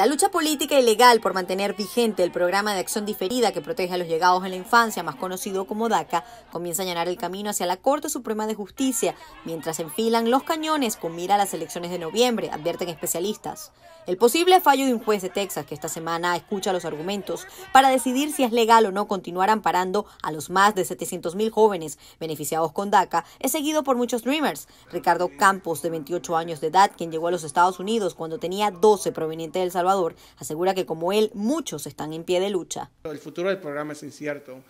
La lucha política y legal por mantener vigente el programa de acción diferida que protege a los llegados en la infancia, más conocido como DACA, comienza a llenar el camino hacia la Corte Suprema de Justicia, mientras enfilan los cañones con mira a las elecciones de noviembre, advierten especialistas. El posible fallo de un juez de Texas que esta semana escucha los argumentos para decidir si es legal o no continuar amparando a los más de 700.000 jóvenes beneficiados con DACA es seguido por muchos Dreamers. Ricardo Campos, de 28 años de edad, quien llegó a los Estados Unidos cuando tenía 12 proveniente del Salvador, asegura que como él, muchos están en pie de lucha. El futuro del programa es incierto.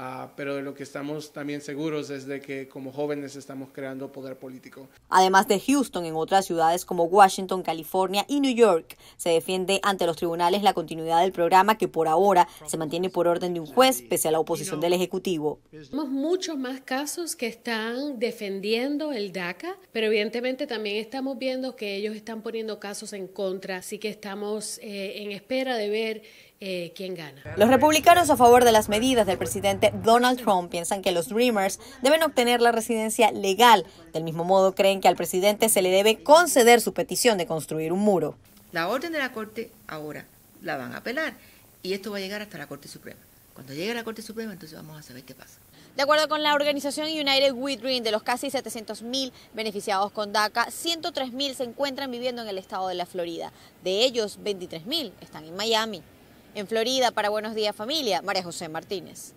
Ah, pero de lo que estamos también seguros es de que como jóvenes estamos creando poder político. Además de Houston, en otras ciudades como Washington, California y New York, se defiende ante los tribunales la continuidad del programa que por ahora se mantiene por orden de un juez pese a la oposición del Ejecutivo. Tenemos muchos más casos que están defendiendo el DACA, pero evidentemente también estamos viendo que ellos están poniendo casos en contra, así que estamos eh, en espera de ver eh, quién gana. Los republicanos a favor de las medidas del presidente Donald Trump piensan que los Dreamers deben obtener la residencia legal. Del mismo modo, creen que al presidente se le debe conceder su petición de construir un muro. La orden de la Corte ahora la van a apelar y esto va a llegar hasta la Corte Suprema. Cuando llegue a la Corte Suprema, entonces vamos a saber qué pasa. De acuerdo con la organización United We Dream, de los casi 700.000 beneficiados con DACA, 103.000 se encuentran viviendo en el estado de la Florida. De ellos, 23.000 están en Miami. En Florida, para Buenos Días Familia, María José Martínez.